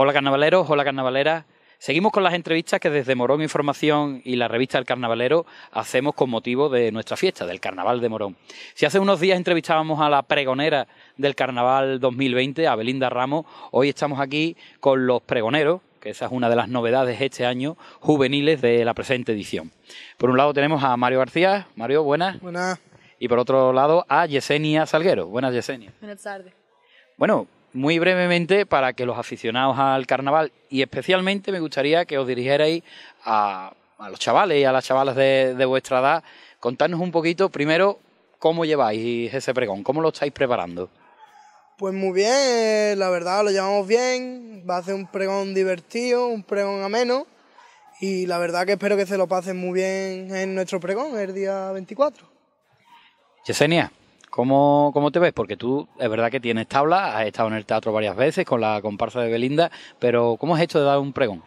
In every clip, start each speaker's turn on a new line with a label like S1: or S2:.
S1: Hola carnavaleros, hola carnavaleras. Seguimos con las entrevistas que desde Morón Información y la revista El Carnavalero hacemos con motivo de nuestra fiesta, del Carnaval de Morón. Si hace unos días entrevistábamos a la pregonera del Carnaval 2020, a Belinda Ramos, hoy estamos aquí con los pregoneros, que esa es una de las novedades este año, juveniles de la presente edición. Por un lado tenemos a Mario García. Mario, buenas. Buenas. Y por otro lado a Yesenia Salguero. Buenas, Yesenia. Buenas tardes. Bueno, muy brevemente para que los aficionados al carnaval y especialmente me gustaría que os dirigierais a, los chavales y a las chavalas de, vuestra edad, contarnos un poquito primero cómo lleváis ese pregón, cómo lo estáis preparando.
S2: Pues muy bien, eh, la verdad lo llevamos bien, va a ser un pregón divertido, un pregón ameno y la verdad que espero que se lo pasen muy bien en nuestro pregón el día 24.
S1: Yesenia, ¿Cómo, te ves? Porque tú es verdad que tienes tabla, has estado en el teatro varias veces con la comparsa de Belinda, pero ¿cómo es esto de dar un pregón?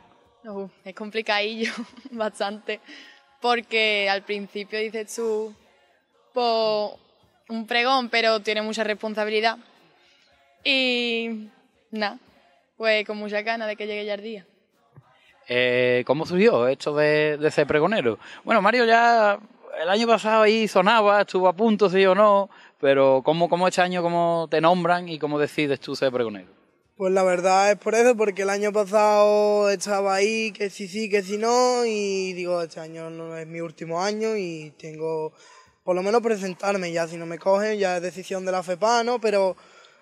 S3: es complicadillo, bastante, porque al principio dices tú, pues un pregón, pero tiene mucha responsabilidad. Y nada, pues con mucha gana de que llegue ya el día.
S1: Eh, ¿Cómo surgió esto de, de ser pregonero? Bueno, Mario ya el año pasado ahí sonaba, estuvo a punto, sí o no, pero ¿cómo, cómo este año cómo te nombran y cómo decides tú ser pregonero?
S2: Pues la verdad es por eso, porque el año pasado estaba ahí, que sí, sí, que si no, y digo, este año no es mi último año y tengo por lo menos presentarme ya, si no me cogen ya es decisión de la FEPA, ¿no? Pero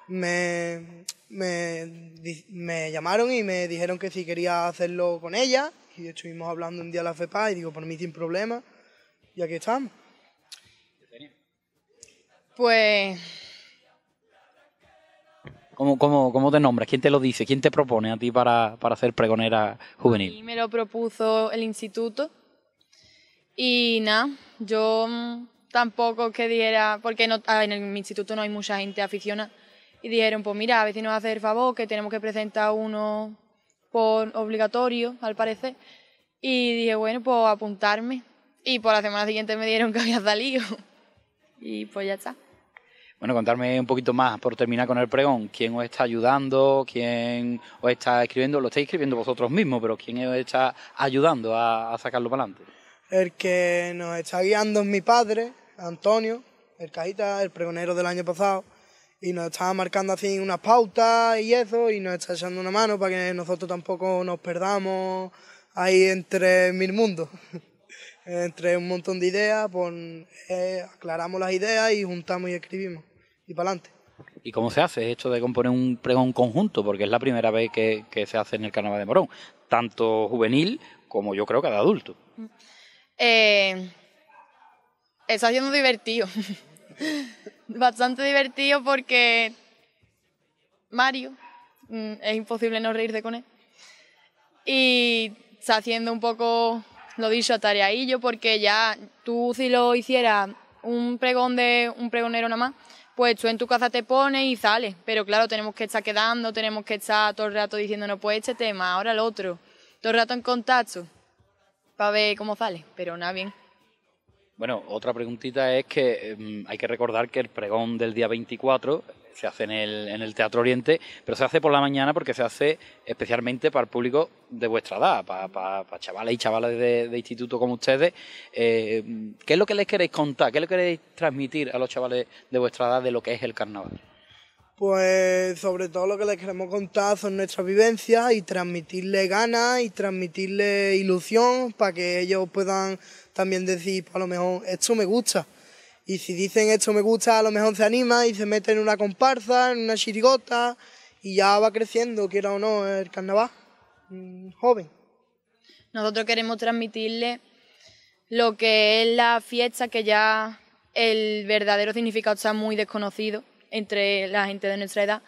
S2: me, me llamaron y me dijeron que si quería hacerlo con ella, y estuvimos hablando un día e a la FEPA y digo, por mí sin problema, y aquí estamos. Pues...
S1: ¿Cómo, te nombras? ¿Quién te lo dice? ¿Quién te propone a ti para, para ser pregonera juvenil? mí
S3: me lo propuso el instituto. Y nada, yo mm, tampoco que diera, porque no, en el instituto no hay mucha gente aficionada. Y dijeron, pues mira, a veces nos hace el favor que tenemos que presentar uno por obligatorio, al parecer. Y dije, bueno, pues apuntarme. Y por la semana siguiente me dieron que había salido. Y pues ya está.
S1: Bueno, contarme un poquito más por terminar con el pregón. ¿Quién os está ayudando? ¿Quién os está escribiendo? Lo estáis escribiendo vosotros mismos, pero ¿quién os está ayudando a, sacarlo para adelante?
S2: El que nos está guiando es mi padre, Antonio, el cajita, el pregonero del año pasado, y nos está marcando así unas pautas y eso, y nos está echando una mano para que nosotros tampoco nos perdamos ahí entre mil mundos, entre un montón de ideas, pon, eh, aclaramos las ideas y juntamos y escribimos y para adelante.
S1: ¿Y cómo se hace esto de componer un pregón conjunto? Porque es la primera vez que, se hace en el Carnaval de Morón, tanto juvenil como yo creo que adulto. Mm.
S3: Eh, está siendo divertido, bastante divertido porque Mario, mm, es imposible no reírte con él, y está haciendo un poco, lo dicho, yo porque ya tú si lo hicieras un pregón de un pregonero nada más, pues tú en tu casa te pones y sales. Pero claro, tenemos que estar quedando, tenemos que estar todo el rato diciendo no pues este tema, ahora el otro. Todo el rato en contacto para ver cómo sale, pero nada bien.
S1: Bueno, otra preguntita es que em, hay que recordar que el pregón del día 24 se hace en el, en el Teatro Oriente, pero se hace por la mañana porque se hace especialmente para el público de vuestra edad, para, para, chavales y chavales de, de instituto como ustedes. Eh, ¿Qué es lo que les queréis contar? ¿Qué le queréis transmitir a los chavales de vuestra edad de lo que es el carnaval?
S2: Pues sobre todo lo que les queremos contar son nuestras vivencias y transmitirle ganas y transmitirle ilusión para que ellos puedan también decir, pues, a lo mejor, esto me gusta. Y si dicen esto me gusta, a lo mejor se anima y se mete en una comparsa, en una chirigota y ya va creciendo, quiera o no, el carnaval, mm, joven.
S3: Nosotros queremos transmitirle lo que es la fiesta, que ya el verdadero significado está muy desconocido entre la gente de nuestra edad.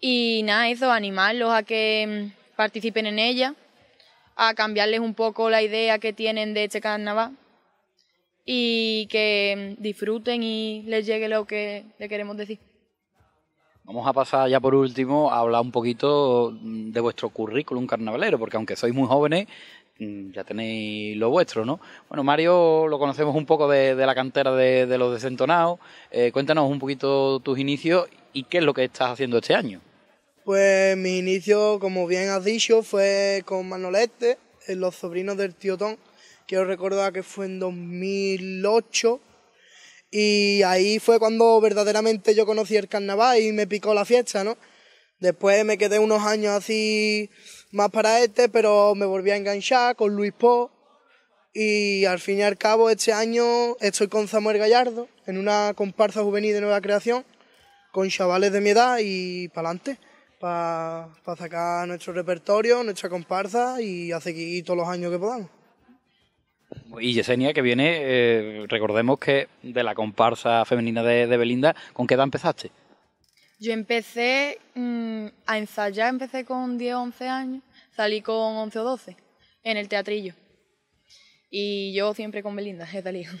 S3: Y nada, eso, animarlos a que mm, participen en ella, a cambiarles un poco la idea que tienen de este carnaval y que disfruten y les llegue lo que le queremos decir.
S1: Vamos a pasar ya por último a hablar un poquito de vuestro currículum carnavalero, porque aunque sois muy jóvenes, mm, ya tenéis lo vuestro, ¿no? Bueno, Mario lo conocemos un poco de, la cantera de, los desentonados. Eh, cuéntanos un poquito tus inicios y qué es lo que estás haciendo este año.
S2: Pues mi inicio, como bien has dicho, fue con Manolete, eh, los sobrinos del tío quiero recordar que fue en 2008. Y ahí fue cuando verdaderamente yo conocí el carnaval y me picó la fiesta, ¿no? Después me quedé unos años así más para este, pero me volví a enganchar con Luis Po. Y al fin y al cabo, este año estoy con Samuel Gallardo en una comparsa juvenil de nueva creación, con chavales de mi edad y para adelante, para sacar nuestro repertorio, nuestra comparsa y a seguir todos los años que podamos.
S1: Y Yesenia, que viene, eh, recordemos que de la comparsa femenina de, Belinda, ¿con qué edad empezaste?
S3: Yo empecé mm, a ensayar, empecé con 10 o 11 años, salí con 11 o 12 en el teatrillo. Y yo siempre con Belinda, he salido.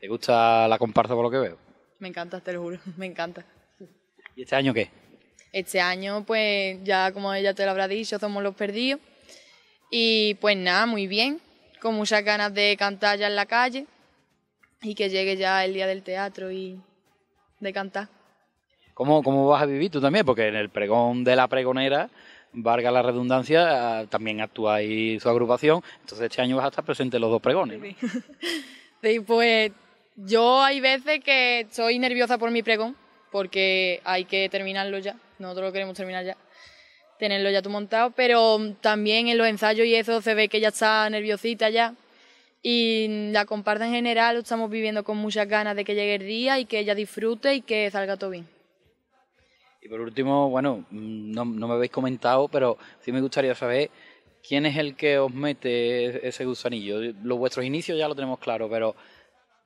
S1: ¿Te gusta la comparsa por lo que veo?
S3: Me encanta, te lo juro, me encanta. ¿Y este año qué? Este año, pues ya como ella te lo habrá dicho, somos los perdidos. Y pues nada, muy bien con muchas ganas de cantar ya en la calle y que llegue ya el día del teatro y de cantar.
S1: ¿Cómo, cómo vas a vivir tú también? Porque en el pregón de la pregonera, valga la redundancia, ah, también actúa ahí su agrupación, entonces este año vas a estar presente los dos pregones.
S3: ¿no? pues yo hay veces que soy nerviosa por mi pregón, porque hay que terminarlo ya, nosotros lo queremos terminar ya tenerlo ya tú montado, pero también en los ensayos y eso se ve que ya está nerviosita ya. Y la comparsa en general estamos viviendo con muchas ganas de que llegue el día y que ella disfrute y que salga todo bien.
S1: Y por último, bueno, no, no me habéis comentado, pero sí me gustaría saber quién es el que os mete ese gusanillo. Los vuestros inicios ya lo tenemos claro, pero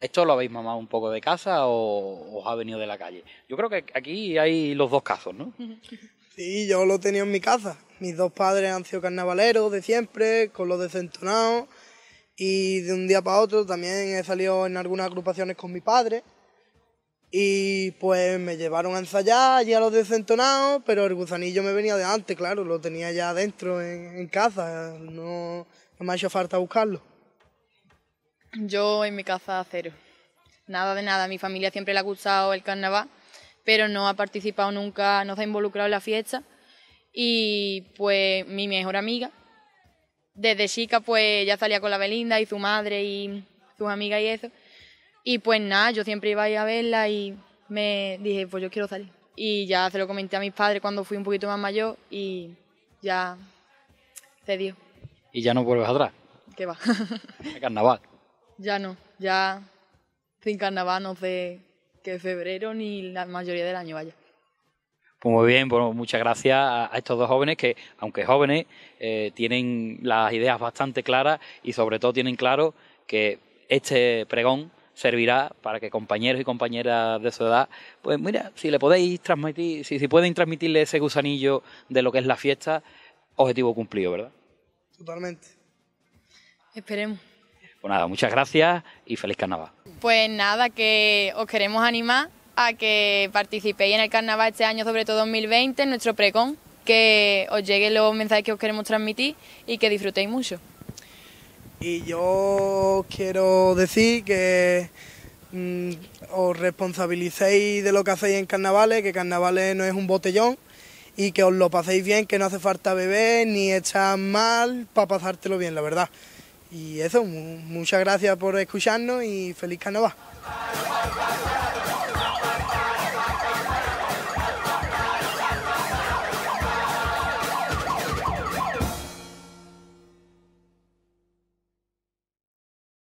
S1: ¿Esto lo habéis mamado un poco de casa o os ha venido de la calle? Yo creo que aquí hay los dos casos, ¿no?
S2: Sí, yo lo tenía en mi casa. Mis dos padres han sido carnavaleros de siempre, con los desentonados. Y de un día para otro también he salido en algunas agrupaciones con mi padre. Y pues me llevaron a ensayar allí a los desentonados, pero el gusanillo me venía de antes, claro, lo tenía ya adentro en, casa, no, no, me ha hecho falta buscarlo.
S3: Yo en mi casa cero. Nada de nada, mi familia siempre le ha gustado el carnaval pero no ha participado nunca, no se ha involucrado en la fiesta. Y pues mi mejor amiga, desde chica pues ya salía con la Belinda y su madre y sus amigas y eso. Y pues nada, yo siempre iba a ir a verla y me dije, pues yo quiero salir. Y ya se lo comenté a mis padres cuando fui un poquito más mayor y ya cedió
S1: ¿Y ya no vuelves atrás?
S3: ¿Qué va? ¿El carnaval? Ya no, ya sin carnaval no sé que febrero ni la mayoría del año vaya.
S1: Pues muy bien, bueno, muchas gracias a, estos dos jóvenes que, aunque jóvenes, eh, tienen las ideas bastante claras y sobre todo tienen claro que este pregón servirá para que compañeros y compañeras de su edad, pues mira, si le podéis transmitir, si, si pueden transmitirle ese gusanillo de lo que es la fiesta, objetivo cumplido, ¿verdad?
S2: Totalmente.
S3: Esperemos.
S1: Pues nada, muchas gracias y feliz carnaval.
S3: Pues nada, que os queremos animar a que participéis en el carnaval este año, sobre todo 2020, en nuestro precon, que os lleguen los mensajes que os queremos transmitir y que disfrutéis mucho.
S2: Y yo quiero decir que mm, os responsabilicéis de lo que hacéis en carnavales, que carnavales no es un botellón y que os lo paséis bien, que no hace falta beber ni echar mal para pasártelo bien, la verdad. Y eso, muchas gracias por escucharnos y feliz Canova.